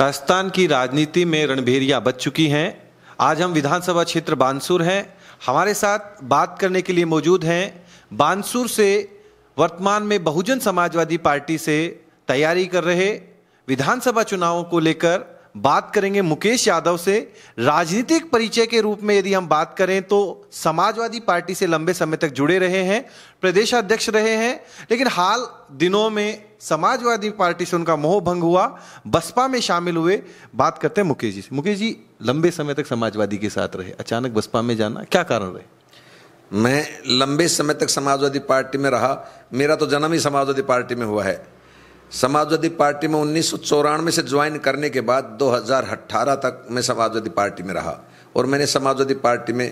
राजस्थान की राजनीति में रणभेरियां बच चुकी हैं आज हम विधानसभा क्षेत्र बानसूर हैं हमारे साथ बात करने के लिए मौजूद हैं बानसूर से वर्तमान में बहुजन समाजवादी पार्टी से तैयारी कर रहे विधानसभा चुनावों को लेकर बात करेंगे मुकेश यादव से राजनीतिक परिचय के रूप में यदि हम बात करें तो समाजवादी पार्टी से लंबे समय तक जुड़े रहे हैं प्रदेश अध्यक्ष रहे हैं लेकिन हाल दिनों में समाजवादी पार्टी से उनका मोह भंग हुआ बसपा में शामिल हुए बात करते हैं मुकेश जी से मुकेश जी लंबे समय तक समाजवादी के साथ रहे अचानक बसपा में जाना क्या कारण रहे मैं लंबे समय तक समाजवादी पार्टी में रहा मेरा तो जन्म ही समाजवादी पार्टी में हुआ है समाजवादी पार्टी में उन्नीस में से ज्वाइन करने के बाद 2018 तक मैं समाजवादी पार्टी में रहा और मैंने समाजवादी पार्टी में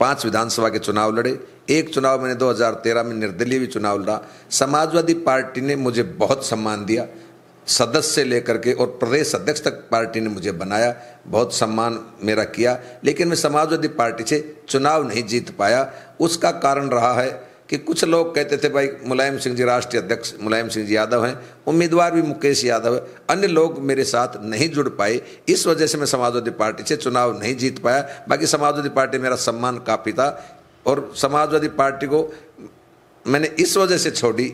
पांच विधानसभा के चुनाव लड़े एक चुनाव मैंने 2013 में निर्दलीय भी चुनाव लड़ा समाजवादी पार्टी ने मुझे बहुत सम्मान दिया सदस्य से लेकर के और प्रदेश अध्यक्ष तक पार्टी ने मुझे बनाया बहुत सम्मान मेरा किया लेकिन मैं समाजवादी पार्टी से चुनाव नहीं जीत पाया उसका कारण रहा है कि कुछ लोग कहते थे भाई मुलायम सिंह जी राष्ट्रीय अध्यक्ष मुलायम सिंह जी यादव हैं उम्मीदवार भी मुकेश यादव है अन्य लोग मेरे साथ नहीं जुड़ पाए इस वजह से मैं समाजवादी पार्टी से चुनाव नहीं जीत पाया बाकी समाजवादी पार्टी मेरा सम्मान काफ़ी था और समाजवादी पार्टी को मैंने इस वजह से छोड़ी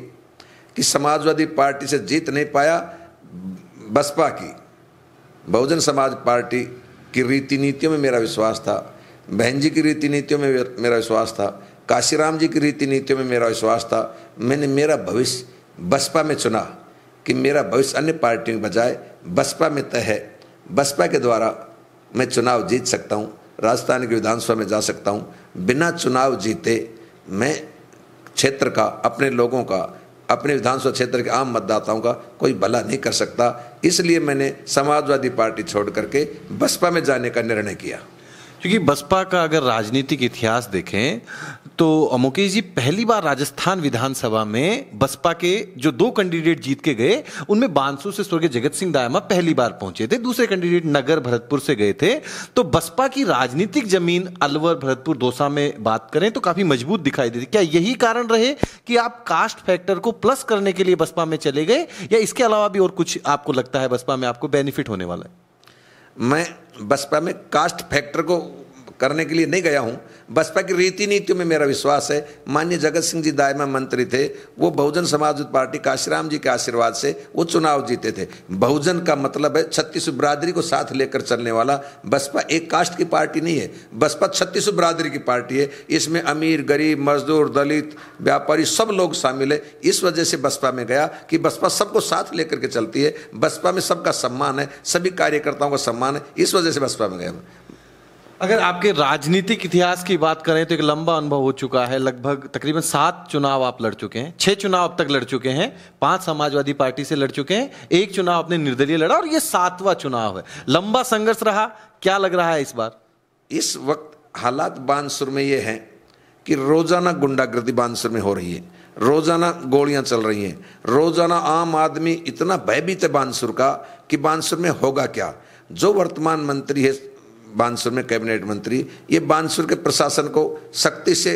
कि समाजवादी पार्टी से जीत नहीं पाया बसपा की बहुजन समाज पार्टी की रीति नीतियों में मेरा विश्वास था बहन जी की रीति नीतियों में मेरा विश्वास था काशीराम जी की रीति नीतियों में मेरा विश्वास था मैंने मेरा भविष्य बसपा में चुना कि मेरा भविष्य अन्य पार्टियों के बजाय बसपा में तय है बसपा के द्वारा मैं चुनाव जीत सकता हूँ राजस्थान के विधानसभा में जा सकता हूँ बिना चुनाव जीते मैं क्षेत्र का अपने लोगों का अपने विधानसभा क्षेत्र के आम मतदाताओं का कोई भला नहीं कर सकता इसलिए मैंने समाजवादी पार्टी छोड़ करके बसपा में जाने का निर्णय किया क्योंकि बसपा का अगर राजनीतिक इतिहास देखें तो मुकेश जी पहली बार राजस्थान विधानसभा में बसपा के जो दो कैंडिडेट जीत के गए उनमें बांसू से स्वर्गीय जगत सिंह दायमा पहली बार पहुंचे थे दूसरे कैंडिडेट नगर भरतपुर से गए थे तो बसपा की राजनीतिक जमीन अलवर भरतपुर दोसा में बात करें तो काफी मजबूत दिखाई देती क्या यही कारण रहे कि आप कास्ट फैक्टर को प्लस करने के लिए बसपा में चले गए या इसके अलावा भी और कुछ आपको लगता है बसपा में आपको बेनिफिट होने वाला है मैं बसपा में कास्ट फैक्टर को करने के लिए नहीं गया हूँ बसपा की रीति नीतियों में मेरा विश्वास है माननीय जगत सिंह जी दायमा मंत्री थे वो बहुजन समाजवादी पार्टी काशीराम जी के आशीर्वाद से वो चुनाव जीते थे बहुजन का मतलब है छत्तीस बरादरी को साथ लेकर चलने वाला बसपा एक कास्ट की पार्टी नहीं है बसपा छत्तीस बरादरी की पार्टी है इसमें अमीर गरीब मजदूर दलित व्यापारी सब लोग शामिल है इस वजह से बसपा में गया कि बसपा सबको साथ लेकर के चलती है बसपा में सबका सम्मान है सभी कार्यकर्ताओं का सम्मान है इस वजह से बसपा में गया अगर आपके राजनीतिक इतिहास की बात करें तो एक लंबा अनुभव हो चुका है लगभग तकरीबन सात चुनाव आप लड़ चुके हैं छह चुनाव अब तक लड़ चुके हैं पांच समाजवादी पार्टी से लड़ चुके हैं एक चुनाव आपने निर्दलीय लड़ा और ये सातवां चुनाव है लंबा संघर्ष रहा क्या लग रहा है इस बार इस वक्त हालात बानसुर में ये है कि रोजाना गुंडागर्दी बानसुर में हो रही है रोजाना गोलियां चल रही हैं रोजाना आम आदमी इतना भयभीत है बानसुर का कि बानसुर में होगा क्या जो वर्तमान मंत्री है बानसुर में कैबिनेट मंत्री ये बानसुर के प्रशासन को सख्ती से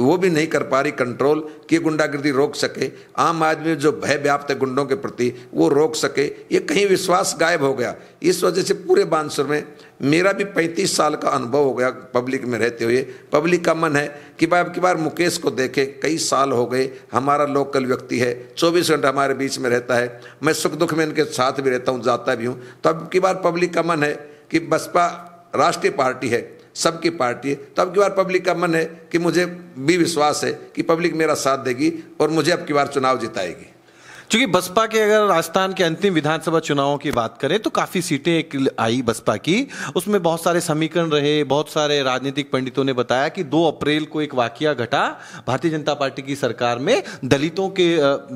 वो भी नहीं कर पा रही कंट्रोल कि गुंडागर्दी रोक सके आम आदमी जो भय व्याप्त है गुंडों के प्रति वो रोक सके ये कहीं विश्वास गायब हो गया इस वजह से पूरे बानसुर में मेरा भी पैंतीस साल का अनुभव हो गया पब्लिक में रहते हुए पब्लिक का मन है कि भाई अब की बार मुकेश को देखे कई साल हो गए हमारा लोकल व्यक्ति है चौबीस घंटा हमारे बीच में रहता है मैं सुख दुख में इनके साथ भी रहता हूँ जाता भी हूँ तो अब की बार पब्लिक का मन है कि बसपा राष्ट्रीय पार्टी है सबकी पार्टी है तो अब की बार पब्लिक का मन है कि मुझे भी विश्वास है कि पब्लिक मेरा साथ देगी और मुझे अब की बार चुनाव जिताएगी क्योंकि बसपा के अगर राजस्थान के अंतिम विधानसभा चुनावों की बात करें तो काफ़ी सीटें एक आई बसपा की उसमें बहुत सारे समीकरण रहे बहुत सारे राजनीतिक पंडितों ने बताया कि 2 अप्रैल को एक वाक्य घटा भारतीय जनता पार्टी की सरकार में दलितों के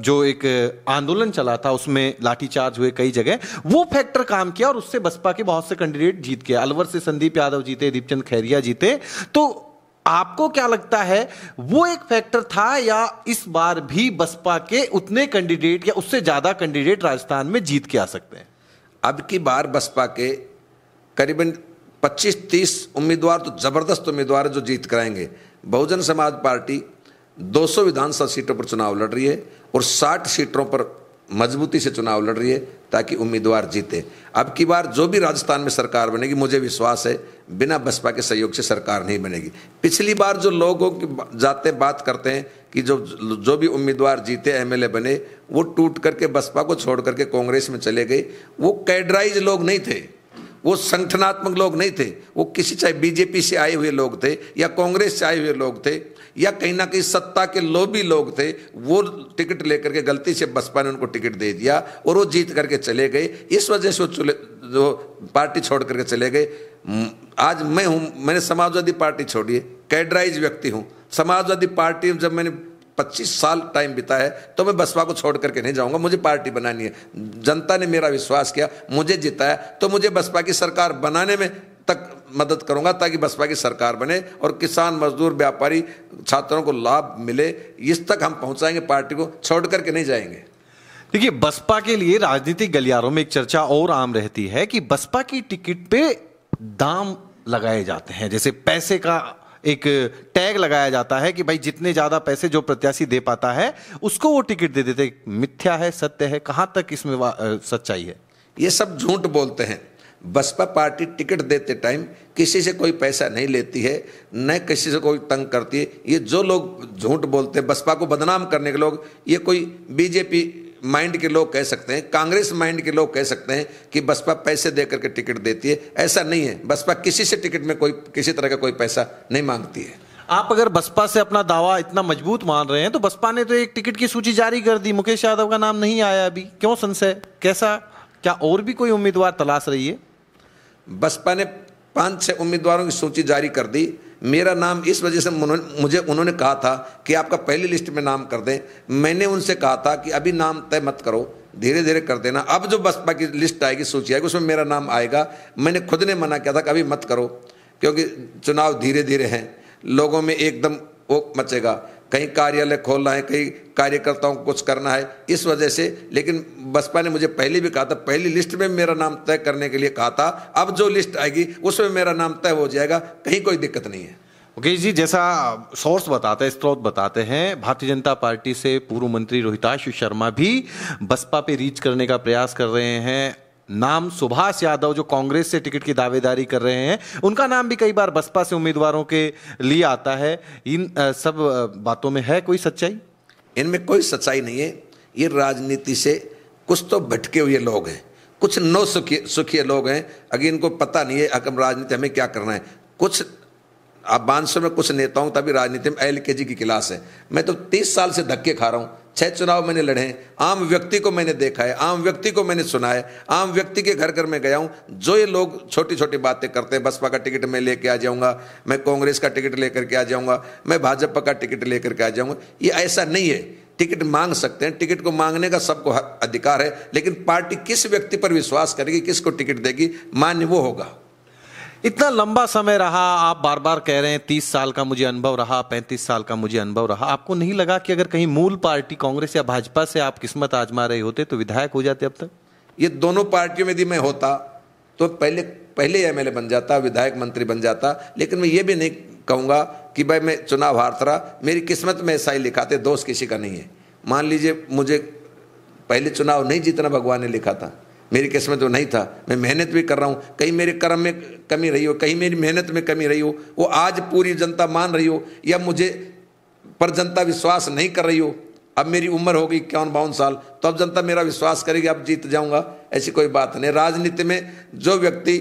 जो एक आंदोलन चला था उसमें लाठीचार्ज हुए कई जगह वो फैक्टर काम किया और उससे बसपा के बहुत से कैंडिडेट जीत गए अलवर से संदीप यादव जीते दीपचंद खैरिया जीते तो आपको क्या लगता है वो एक फैक्टर था या इस बार भी बसपा के उतने कैंडिडेट या उससे ज़्यादा कैंडिडेट राजस्थान में जीत के आ सकते हैं अब की बार बसपा के करीबन 25-30 उम्मीदवार तो ज़बरदस्त उम्मीदवार जो जीत कराएंगे बहुजन समाज पार्टी 200 विधानसभा सीटों पर चुनाव लड़ रही है और 60 सीटों पर मजबूती से चुनाव लड़ रही है ताकि उम्मीदवार जीते अब की बार जो भी राजस्थान में सरकार बनेगी मुझे विश्वास है बिना बसपा के सहयोग से सरकार नहीं बनेगी पिछली बार जो लोगों की जाते बात करते हैं कि जो जो भी उम्मीदवार जीते एमएलए बने वो टूट करके बसपा को छोड़ करके कांग्रेस में चले गए वो कैडराइज लोग नहीं थे वो संगठनात्मक लोग नहीं थे वो किसी चाहे बीजेपी से आए हुए लोग थे या कांग्रेस से आए हुए लोग थे या कहीं ना कहीं सत्ता के लोभी लोग थे वो टिकट लेकर के गलती से बसपा ने उनको टिकट दे दिया और वो जीत करके चले गए इस वजह से वो जो पार्टी छोड़ करके चले गए आज मैं हूँ मैंने समाजवादी पार्टी छोड़ी है कैडराइज व्यक्ति हूँ समाजवादी पार्टी जब मैंने पच्चीस साल टाइम बिता है तो मैं बसपा को छोड़ करके नहीं जाऊंगा मुझे पार्टी बनानी है जनता ने मेरा विश्वास किया मुझे जिताया तो मुझे बसपा की सरकार बनाने में तक मदद करूंगा ताकि बसपा की सरकार बने और किसान मजदूर व्यापारी छात्रों को लाभ मिले इस तक हम पहुंचाएंगे पार्टी को छोड़ करके नहीं जाएंगे देखिए बसपा के लिए राजनीतिक गलियारों में एक चर्चा और आम रहती है कि बसपा की टिकट पे दाम लगाए जाते हैं जैसे पैसे का एक टैग लगाया जाता है कि भाई जितने ज्यादा पैसे जो प्रत्याशी दे पाता है उसको वो टिकट दे देते मिथ्या है सत्य है कहां तक इसमें सच्चाई है ये सब झूठ बोलते हैं बसपा पार्टी टिकट देते टाइम किसी से कोई पैसा नहीं लेती है न किसी से कोई तंग करती है ये जो लोग झूठ बोलते हैं बसपा को बदनाम करने के लोग ये कोई बीजेपी माइंड के लोग कह सकते हैं कांग्रेस माइंड के लोग कह सकते हैं कि बसपा पैसे दे करके टिकट देती है ऐसा नहीं है बसपा किसी से टिकट में कोई किसी तरह का कोई पैसा नहीं मांगती है आप अगर बसपा से अपना दावा इतना मजबूत मान रहे हैं तो बसपा ने तो एक टिकट की सूची जारी कर दी मुकेश यादव का नाम नहीं आया अभी क्यों संशय कैसा क्या और भी कोई उम्मीदवार तलाश रही है बसपा ने पांच छह उम्मीदवारों की सूची जारी कर दी मेरा नाम इस वजह से मुझे उन्होंने कहा था कि आपका पहली लिस्ट में नाम कर दें मैंने उनसे कहा था कि अभी नाम तय मत करो धीरे धीरे कर देना अब जो बसपा की लिस्ट आएगी सूची आएगी उसमें मेरा नाम आएगा मैंने खुद ने मना किया था कि अभी मत करो क्योंकि चुनाव धीरे धीरे हैं लोगों में एकदम वो मचेगा कहीं कार्यालय खोलना है कहीं कार्यकर्ताओं को कुछ करना है इस वजह से लेकिन बसपा ने मुझे पहले भी कहा था पहली लिस्ट में मेरा नाम तय करने के लिए कहा था अब जो लिस्ट आएगी उसमें मेरा नाम तय हो जाएगा कहीं कोई दिक्कत नहीं है मुकेश जी जैसा सोर्स बताते हैं स्त्रोत बताते हैं भारतीय जनता पार्टी से पूर्व मंत्री रोहिताश शर्मा भी बसपा पे रीच करने का प्रयास कर रहे हैं नाम सुभाष यादव जो कांग्रेस से टिकट की दावेदारी कर रहे हैं उनका नाम भी कई बार बसपा से उम्मीदवारों के लिए आता है इन सब बातों में है कोई सच्चाई इनमें कोई सच्चाई नहीं है ये राजनीति से कुछ तो भटके हुए लोग हैं कुछ नौ सुखी सुखी लोग हैं अगर इनको पता नहीं है अगर राजनीति हमें क्या करना है कुछ अब बांसों में कुछ नेताओं तभी राजनीति में एल के जी की क्लास है मैं तो तीस साल से धक्के खा रहा हूँ छह चुनाव मैंने लड़े हैं आम व्यक्ति को मैंने देखा है आम व्यक्ति को मैंने सुना है आम व्यक्ति के घर घर में गया हूँ जो ये लोग छोटी छोटी बातें करते हैं बसपा का टिकट मैं लेके आ जाऊँगा मैं कांग्रेस का टिकट लेकर के आ जाऊँगा मैं भाजपा का टिकट लेकर के आ जाऊँगा ये ऐसा नहीं है टिकट मांग सकते हैं टिकट को मांगने का सबको अधिकार है लेकिन पार्टी किस व्यक्ति पर विश्वास करेगी किसको टिकट देगी मान्य वो होगा इतना लंबा समय रहा आप बार बार कह रहे हैं तीस साल का मुझे अनुभव रहा पैंतीस साल का मुझे अनुभव रहा आपको नहीं लगा कि अगर कहीं मूल पार्टी कांग्रेस या भाजपा से आप किस्मत आजमा रहे होते तो विधायक हो जाते अब तक ये दोनों पार्टियों में यदि मैं होता तो पहले पहले एमएलए बन जाता विधायक मंत्री बन जाता लेकिन मैं ये भी नहीं कहूँगा कि भाई मैं चुनाव हारत रहा मेरी किस्मत में ऐसा ही लिखाते दोष किसी का नहीं है मान लीजिए मुझे पहले चुनाव नहीं जीतना भगवान ने लिखा था मेरी किस्मत तो नहीं था मैं मेहनत भी कर रहा हूँ कहीं मेरे कर्म में कमी रही हो कहीं मेरी मेहनत में कमी रही हो वो आज पूरी जनता मान रही हो या मुझे पर जनता विश्वास नहीं कर रही हो अब मेरी उम्र होगी इक्यावन बावन साल तो अब जनता मेरा विश्वास करेगी अब जीत जाऊंगा ऐसी कोई बात नहीं राजनीति में जो व्यक्ति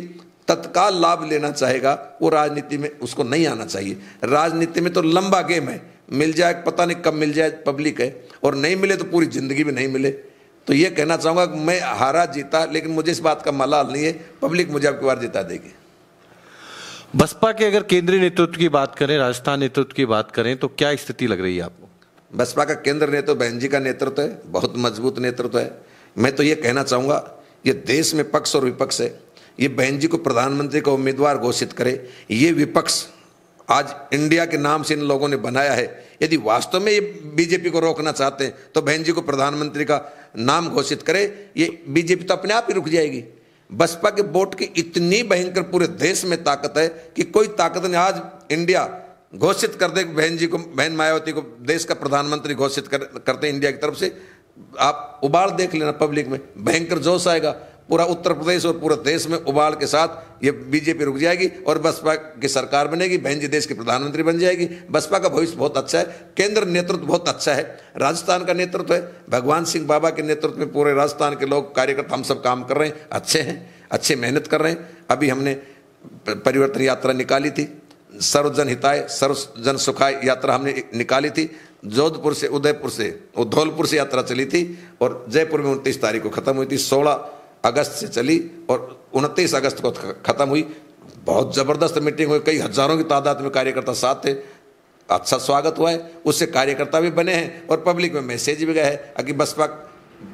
तत्काल लाभ लेना चाहेगा वो राजनीति में उसको नहीं आना चाहिए राजनीति में तो लंबा गेम है मिल जाए पता नहीं कब मिल जाए पब्लिक है और नहीं मिले तो पूरी ज़िंदगी भी नहीं मिले तो ये कहना चाहूँगा कि मैं हारा जीता लेकिन मुझे इस बात का मलाल नहीं है पब्लिक मुझे आपकी बार जीता देगी बसपा के अगर केंद्रीय नेतृत्व की बात करें राजस्थान नेतृत्व की बात करें तो क्या स्थिति लग रही है आपको बसपा का केंद्र नेतृत्व बहन जी का नेतृत्व है बहुत मजबूत नेतृत्व है मैं तो ये कहना चाहूँगा ये देश में पक्ष और विपक्ष है ये बहन जी को प्रधानमंत्री का उम्मीदवार घोषित करे ये विपक्ष आज इंडिया के नाम से इन लोगों ने बनाया है यदि वास्तव में ये बीजेपी को रोकना चाहते हैं तो बहन जी को प्रधानमंत्री का नाम घोषित करे ये बीजेपी तो अपने आप ही रुक जाएगी बसपा के वोट की इतनी भयंकर पूरे देश में ताकत है कि कोई ताकत नहीं आज इंडिया घोषित कर दे बहन जी को बहन मायावती को देश का प्रधानमंत्री घोषित कर, करते इंडिया की तरफ से आप उबाल देख लेना पब्लिक में भयंकर जोश आएगा पूरा उत्तर प्रदेश और पूरा देश में उबाल के साथ ये बीजेपी रुक जाएगी और बसपा की सरकार बनेगी बहन जी देश की प्रधानमंत्री बन जाएगी बसपा का भविष्य बहुत अच्छा है केंद्र नेतृत्व बहुत अच्छा है राजस्थान का नेतृत्व है भगवान सिंह बाबा के नेतृत्व में पूरे राजस्थान के लोग कार्यकर्ता हम सब काम कर रहे हैं अच्छे हैं अच्छे मेहनत कर रहे हैं अभी हमने परिवर्तन यात्रा निकाली थी सर्वजन हिताय सर्वजन सुखाय यात्रा हमने निकाली थी जोधपुर से उदयपुर से धौलपुर से यात्रा चली थी और जयपुर में उनतीस तारीख को खत्म हुई थी सोलह अगस्त से चली और उनतीस अगस्त को ख़त्म हुई बहुत ज़बरदस्त मीटिंग हुई कई हज़ारों की तादाद में कार्यकर्ता साथ थे अच्छा स्वागत हुआ है उससे कार्यकर्ता भी बने हैं और पब्लिक में मैसेज भी गए हैं कि बसपा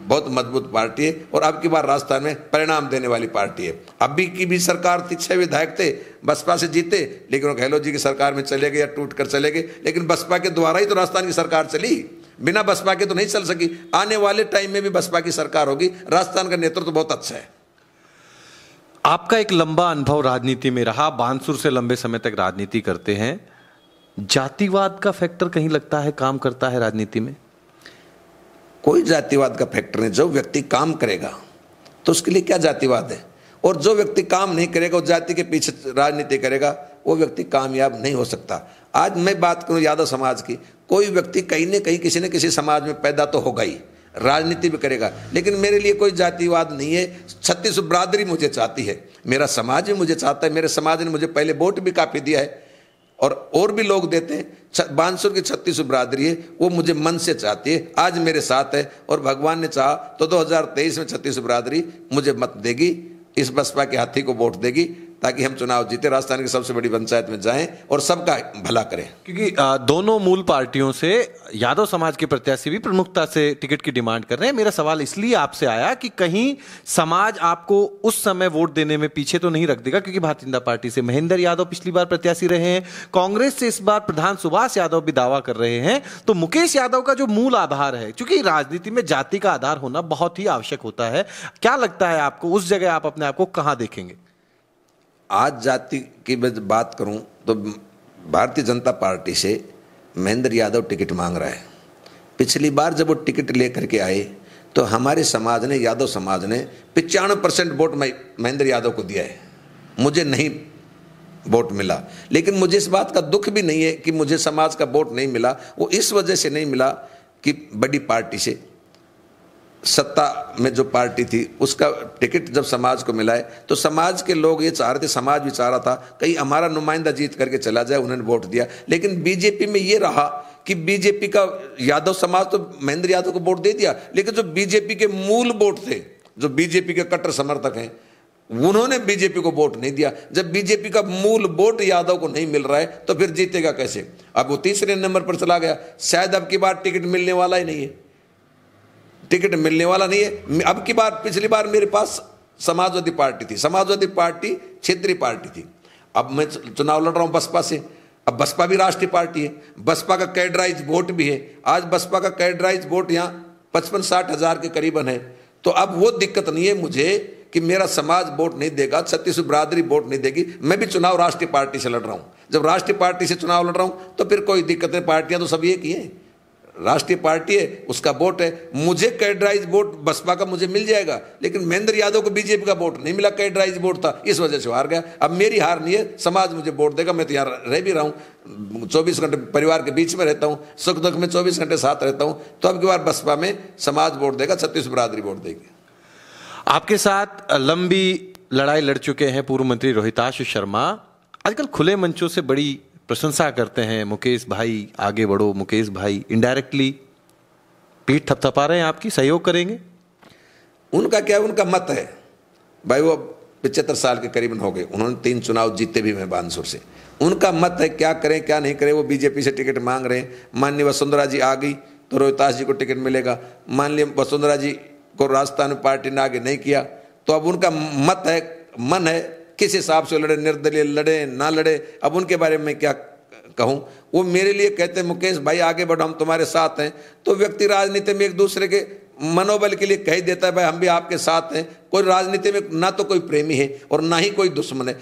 बहुत मजबूत पार्टी है और अब की बार राजस्थान में परिणाम देने वाली पार्टी है अभी की भी सरकार थी छह विधायक थे बसपा से जीते लेकिन वो गहलोत जी की सरकार में चले गए या टूट कर चले गए लेकिन बसपा के द्वारा ही तो राजस्थान की सरकार चली बिना बसपा के तो नहीं चल सकी आने वाले टाइम में भी बसपा की सरकार होगी राजस्थान का नेतृत्व तो बहुत अच्छा है आपका एक लंबा अनुभव राजनीति में रहा बांसुर से लंबे समय तक राजनीति करते हैं जातिवाद का फैक्टर कहीं लगता है काम करता है राजनीति में कोई जातिवाद का फैक्टर नहीं जो व्यक्ति काम करेगा तो उसके लिए क्या जातिवाद है और जो व्यक्ति काम नहीं करेगा उस जाति के पीछे राजनीति करेगा वो व्यक्ति कामयाब नहीं हो सकता आज मैं बात करूँ यादव समाज की कोई व्यक्ति कहीं न कहीं किसी न किसी समाज में पैदा तो होगा ही राजनीति भी करेगा लेकिन मेरे लिए कोई जातिवाद नहीं है छत्तीस बरादरी मुझे चाहती है मेरा समाज भी मुझे चाहता है मेरे समाज ने मुझे पहले वोट भी काफ़ी दिया है और और भी लोग देते हैं बानसुर की छत्तीस बरादरी है वो मुझे मन से चाहती है आज मेरे साथ है और भगवान ने चाहा तो 2023 में छत्तीस बरादरी मुझे मत देगी इस बसपा के हाथी को वोट देगी ताकि हम चुनाव जीते राजस्थान की सबसे बड़ी पंचायत में जाएं और सबका भला करें क्योंकि दोनों मूल पार्टियों से यादव समाज के प्रत्याशी भी प्रमुखता से टिकट की डिमांड कर रहे हैं मेरा सवाल इसलिए आपसे आया कि कहीं समाज आपको उस समय वोट देने में पीछे तो नहीं रख देगा क्योंकि भारतीय जनता पार्टी से महेंद्र यादव पिछली बार प्रत्याशी रहे हैं कांग्रेस से इस बार प्रधान सुभाष यादव भी दावा कर रहे हैं तो मुकेश यादव का जो मूल आधार है क्योंकि राजनीति में जाति का आधार होना बहुत ही आवश्यक होता है क्या लगता है आपको उस जगह आप अपने आप को कहां देखेंगे आज जाति की मैं बात करूं तो भारतीय जनता पार्टी से महेंद्र यादव टिकट मांग रहा है पिछली बार जब वो टिकट लेकर के आए तो हमारे समाज ने यादव समाज ने पचानवे परसेंट वोट महेंद्र यादव को दिया है मुझे नहीं वोट मिला लेकिन मुझे इस बात का दुख भी नहीं है कि मुझे समाज का वोट नहीं मिला वो इस वजह से नहीं मिला कि बड़ी पार्टी से सत्ता में जो पार्टी थी उसका टिकट जब समाज को मिला है तो समाज के लोग ये चाह रहे थे समाज भी चाह रहा था कहीं हमारा नुमाइंदा जीत करके चला जाए उन्होंने वोट दिया लेकिन बीजेपी में ये रहा कि बीजेपी का यादव समाज तो महेंद्र यादव को वोट दे दिया लेकिन जो बीजेपी के मूल वोट थे जो बीजेपी के कट्टर समर्थक हैं उन्होंने बीजेपी को वोट नहीं दिया जब बीजेपी का मूल वोट यादव को नहीं मिल रहा है तो फिर जीतेगा कैसे अब वो तीसरे नंबर पर चला गया शायद अब की बार टिकट मिलने वाला ही नहीं है टिकट मिलने वाला नहीं है अब की बार पिछली बार मेरे पास समाजवादी पार्टी थी समाजवादी पार्टी क्षेत्रीय पार्टी थी अब मैं चुनाव लड़ रहा हूँ बसपा से अब बसपा भी राष्ट्रीय पार्टी है बसपा का कैडराइज वोट भी है आज बसपा का कैडराइज वोट यहाँ पचपन साठ हज़ार के करीबन है तो अब वो दिक्कत नहीं है मुझे कि मेरा समाज वोट नहीं देगा छत्तीस बरादरी वोट नहीं देगी मैं भी चुनाव राष्ट्रीय पार्टी से लड़ रहा हूँ जब राष्ट्रीय पार्टी से चुनाव लड़ रहा हूँ तो फिर कोई दिक्कत नहीं पार्टियाँ तो सब ये की हैं राष्ट्रीय पार्टी है उसका वोट है मुझे कैडराइज वोट बसपा का मुझे मिल जाएगा लेकिन महेंद्र यादव को बीजेपी का वोट नहीं मिला कैडराइज वोट था इस वजह से हार गया अब मेरी हार नहीं है समाज मुझे वोट देगा मैं तो यहाँ रह भी रहा हूँ चौबीस घंटे परिवार के बीच में रहता हूँ सुख दुख में चौबीस घंटे साथ रहता हूँ तो अब की बार बसपा में समाज वोट देगा छत्तीस बरादरी वोट देगी आपके साथ लंबी लड़ाई लड़ चुके हैं पूर्व मंत्री रोहिताश शर्मा आजकल खुले मंचों से बड़ी प्रशंसा करते हैं मुकेश भाई आगे बढ़ो मुकेश भाई इनडायरेक्टली पीठ थपथपा रहे हैं आपकी सहयोग करेंगे उनका क्या उनका मत है भाई वो पिछहत्तर साल के करीबन हो गए उन्होंने तीन चुनाव जीते भी हैं बानसुर से उनका मत है क्या करें क्या नहीं करें वो बीजेपी से टिकट मांग रहे हैं माननीय वसुंधरा जी आ गई तो रोहितास जी को टिकट मिलेगा मान लिया वसुंधरा जी को राजस्थान में पार्टी ने आगे नहीं किया तो अब उनका मत है मन है किस हिसाब से लड़े निर्दलीय लड़े ना लड़े अब उनके बारे में क्या कहूँ वो मेरे लिए कहते मुकेश भाई आगे बढ़ो हम तुम्हारे साथ हैं तो व्यक्ति राजनीति में एक दूसरे के मनोबल के लिए कह देता है भाई हम भी आपके साथ हैं कोई राजनीति में ना तो कोई प्रेमी है और ना ही कोई दुश्मन है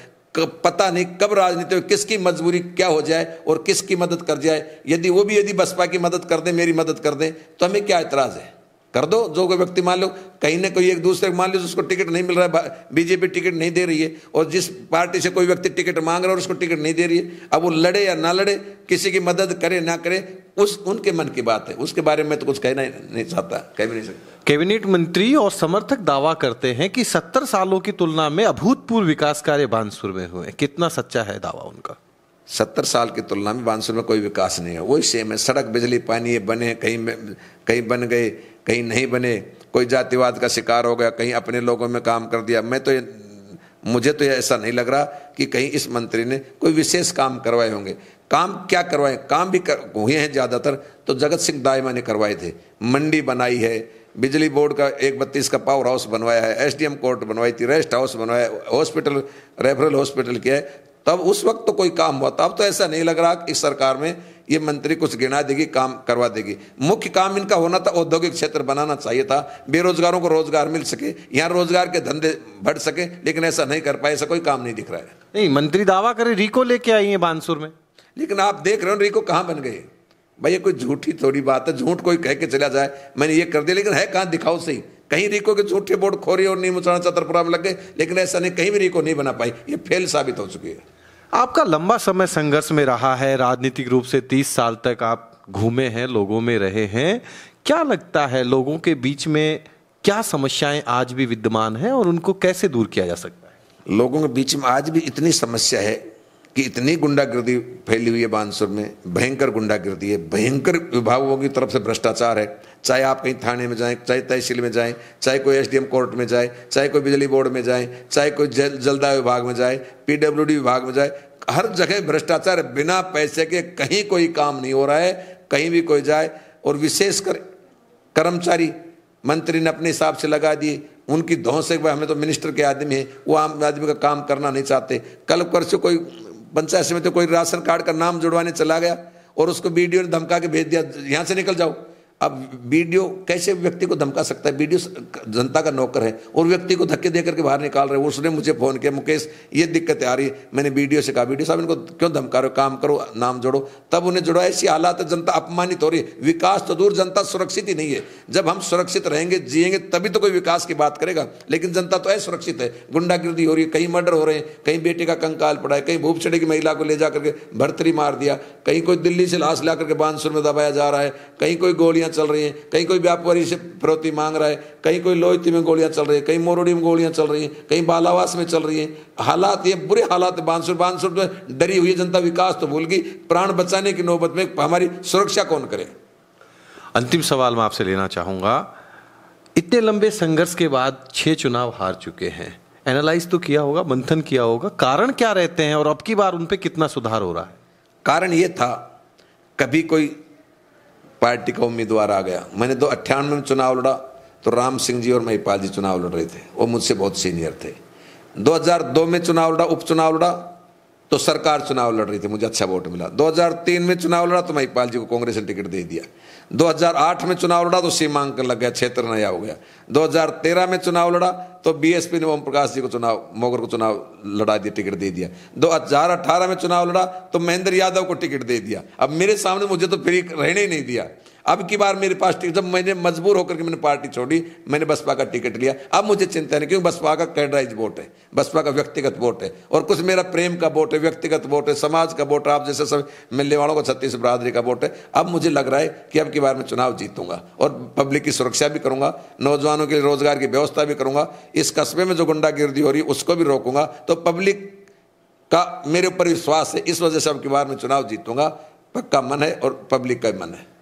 पता नहीं कब राजनीति में किसकी मजबूरी क्या हो जाए और किसकी मदद कर जाए यदि वो भी यदि बसपा की मदद कर दें मेरी मदद कर दें तो हमें क्या एतराज़ है कर दो जो कोई व्यक्ति मान लो कहीं ना कहीं एक दूसरे मान लो उसको टिकट नहीं मिल रहा है बीजेपी टिकट नहीं दे रही है और जिस पार्टी से कोई व्यक्ति टिकट मांग रहा है उसको टिकट नहीं दे रही है अब वो लड़े या ना लड़े किसी की मदद करे ना करे उस उनके मन की बात है उसके बारे में तो कुछ कहना नहीं चाहता कह भी नहीं सकता कैबिनेट मंत्री और समर्थक दावा करते हैं कि सत्तर सालों की तुलना में अभूतपूर्व विकास कार्य बानसुर में हुए कितना सच्चा है दावा उनका सत्तर साल की तुलना में बानसुर में कोई विकास नहीं है वही सेम है सड़क बिजली पानी ये बने कहीं कहीं बन गए कहीं नहीं बने कोई जातिवाद का शिकार हो गया कहीं अपने लोगों में काम कर दिया मैं तो ये मुझे तो ऐसा नहीं लग रहा कि कहीं इस मंत्री ने कोई विशेष काम करवाए होंगे काम क्या करवाए काम भी कर, हुए हैं ज़्यादातर तो जगत सिंह दायमा ने करवाए थे मंडी बनाई है बिजली बोर्ड का एक बत्तीस का पावर हाउस बनवाया है एम कोर्ट बनवाई थी रेस्ट हाउस बनवाया हॉस्पिटल रेफरल हॉस्पिटल किया है तब उस वक्त तो कोई काम हुआ था अब तो ऐसा नहीं लग रहा कि इस सरकार में ये मंत्री कुछ गिना देगी काम करवा देगी मुख्य काम इनका होना था औद्योगिक क्षेत्र बनाना चाहिए था बेरोजगारों को रोजगार मिल सके यहाँ रोजगार के धंधे बढ़ सके लेकिन ऐसा नहीं कर पाए ऐसा कोई काम नहीं दिख रहा है नहीं मंत्री दावा करे रिको लेके आई है बानसुर में लेकिन आप देख रहे हो रिको कहाँ बन गए भैया कोई झूठी थोड़ी बात है झूठ कोई कह के चला जाए मैंने ये कर दिया लेकिन है कहाँ दिखाओ सही कहीं रिको के झूठे बोर्ड खोरी और नीमू चौड़ा में लग गए लेकिन ऐसा नहीं कहीं भी रिको नहीं बना पाई ये फेल साबित हो चुकी है आपका लंबा समय संघर्ष में रहा है राजनीतिक रूप से तीस साल तक आप घूमे हैं लोगों में रहे हैं क्या लगता है लोगों के बीच में क्या समस्याएं आज भी विद्यमान हैं और उनको कैसे दूर किया जा सकता है लोगों के बीच में आज भी इतनी समस्या है कि इतनी गुंडागर्दी फैली हुई है बानसुर में भयंकर गुंडागर्दी है भयंकर विभागों की तरफ से भ्रष्टाचार है चाहे आप कहीं थाने में जाएं चाहे तहसील में जाएं चाहे कोई एसडीएम कोर्ट में जाए चाहे कोई बिजली बोर्ड में जाएं चाहे कोई जल जलदा विभाग में जाए पीडब्ल्यूडी विभाग में जाए हर जगह भ्रष्टाचार बिना पैसे के कहीं कोई काम नहीं हो रहा है कहीं भी कोई जाए और विशेषकर कर्मचारी मंत्री ने अपने हिसाब से लगा दिए उनकी धौसे हमें तो मिनिस्टर के आदमी है वो आम आदमी का काम करना नहीं चाहते कल परसों कोई पंचायत समिति तो कोई राशन कार्ड का नाम जुड़वाने चला गया और उसको वीडियो ने धमका के भेज दिया यहाँ से निकल जाओ अब वीडियो कैसे व्यक्ति को धमका सकता है वीडियो जनता का नौकर है और व्यक्ति को धक्के दे करके बाहर निकाल रहे हैं उसने मुझे फ़ोन किया मुकेश ये दिक्कतें आ रही है मैंने वीडियो से कहा वीडियो साहब इनको क्यों धमका रहे हो काम करो नाम जोड़ो तब उन्हें जुड़ा ऐसी हालात है जनता अपमानित हो रही है विकास तो दूर जनता सुरक्षित ही नहीं है जब हम सुरक्षित रहेंगे जियेंगे तभी तो कोई विकास की बात करेगा लेकिन जनता तो असुरक्षित है गुंडागिर्दी हो रही है कहीं मर्डर हो रहे हैं कहीं बेटे का कंकाल पड़ा है कहीं भूप चढ़े की महिला को ले जा करके भर्तरी मार दिया कहीं कोई दिल्ली से लाश ला करके बांसुर में दबाया जा रहा है कहीं कोई गोलियां गोलियां चल रही हैं कहीं कोई व्यापारी से फिरौती मांग रहा है कहीं कोई लोहती में गोलियां चल रही है कहीं मोरोडी में गोलियां चल रही हैं कहीं बालावास में चल रही हैं हालात ये बुरे हालात बांसुर बांसुर में तो डरी हुई जनता विकास तो भूल गई प्राण बचाने की नौबत में हमारी सुरक्षा कौन करे अंतिम सवाल मैं आपसे लेना चाहूँगा इतने लंबे संघर्ष के बाद छः चुनाव हार चुके हैं एनालाइज तो किया होगा मंथन किया होगा कारण क्या रहते हैं और अब की बार उन पर कितना सुधार हो रहा है कारण ये था कभी कोई पार्टी का उम्मीदवार आ गया मैंने दो अट्ठानवे में चुनाव लड़ा तो राम सिंह जी और महिपाल जी चुनाव लड़ रहे थे वो मुझसे बहुत सीनियर थे 2002 में चुनाव लड़ा उपचुनाव लड़ा तो सरकार चुनाव लड़ रही थी मुझे अच्छा वोट मिला 2003 में चुनाव लड़ा तो महिपाल जी को कांग्रेस ने टिकट दे दिया 2008 में चुनाव लड़ा तो सीमांकन लग गया क्षेत्र नया हो गया 2013 में चुनाव लड़ा तो बीएसपी ने ओम प्रकाश जी को चुनाव मोगर को चुनाव लड़ा दिया टिकट दे दिया 2018 में चुनाव लड़ा तो महेंद्र यादव को टिकट दे दिया अब मेरे सामने मुझे तो फ्री रहने ही नहीं दिया अब की बार मेरे पास टिकट जब मैंने मजबूर होकर के मैंने पार्टी छोड़ी मैंने बसपा का टिकट लिया अब मुझे चिंता नहीं क्योंकि बसपा का कैडराइज वोट है बसपा का व्यक्तिगत वोट है और कुछ मेरा प्रेम का वोट है व्यक्तिगत वोट है समाज का वोट है आप जैसे सब मिलने वालों का छत्तीस बरादरी का वोट है अब मुझे लग रहा है कि अब की बार मैं चुनाव जीतूंगा और पब्लिक की सुरक्षा भी करूंगा नौजवानों के लिए रोजगार की व्यवस्था भी करूंगा इस कस्बे में जो गुंडागिर्दी हो रही है उसको भी रोकूंगा तो पब्लिक का मेरे ऊपर विश्वास है इस वजह से अब की बार मैं चुनाव जीतूंगा पक्का मन है और पब्लिक का मन है